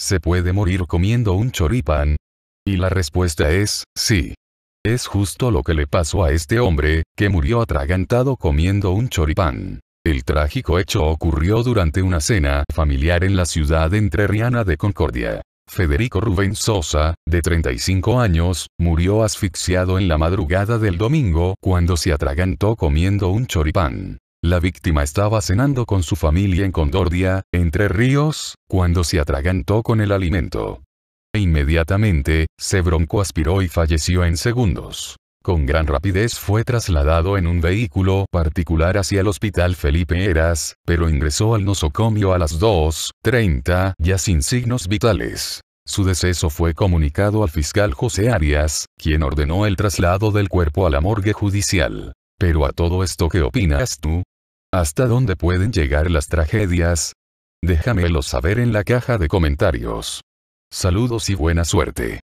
¿Se puede morir comiendo un choripán? Y la respuesta es, sí. Es justo lo que le pasó a este hombre, que murió atragantado comiendo un choripán. El trágico hecho ocurrió durante una cena familiar en la ciudad entrerriana de Concordia. Federico Rubén Sosa, de 35 años, murió asfixiado en la madrugada del domingo cuando se atragantó comiendo un choripán. La víctima estaba cenando con su familia en Condordia, Entre Ríos, cuando se atragantó con el alimento. E inmediatamente, se aspiró y falleció en segundos. Con gran rapidez fue trasladado en un vehículo particular hacia el hospital Felipe Eras, pero ingresó al nosocomio a las 2.30, ya sin signos vitales. Su deceso fue comunicado al fiscal José Arias, quien ordenó el traslado del cuerpo a la morgue judicial. Pero a todo esto, ¿qué opinas tú? ¿Hasta dónde pueden llegar las tragedias? Déjamelo saber en la caja de comentarios. Saludos y buena suerte.